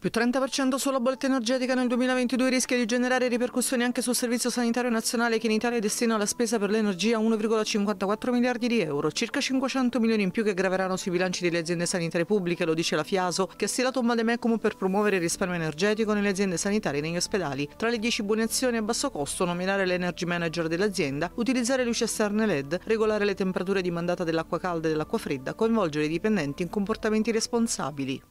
Più 30% sulla bolletta energetica nel 2022 rischia di generare ripercussioni anche sul Servizio Sanitario Nazionale che in Italia destina alla spesa per l'energia 1,54 miliardi di euro, circa 500 milioni in più che graveranno sui bilanci delle aziende sanitarie pubbliche, lo dice la Fiaso, che ha stilato un mademecum per promuovere il risparmio energetico nelle aziende sanitarie e negli ospedali. Tra le 10 buone azioni a basso costo, nominare l'energy manager dell'azienda, utilizzare luci esterne LED, regolare le temperature di mandata dell'acqua calda e dell'acqua fredda, coinvolgere i dipendenti in comportamenti responsabili.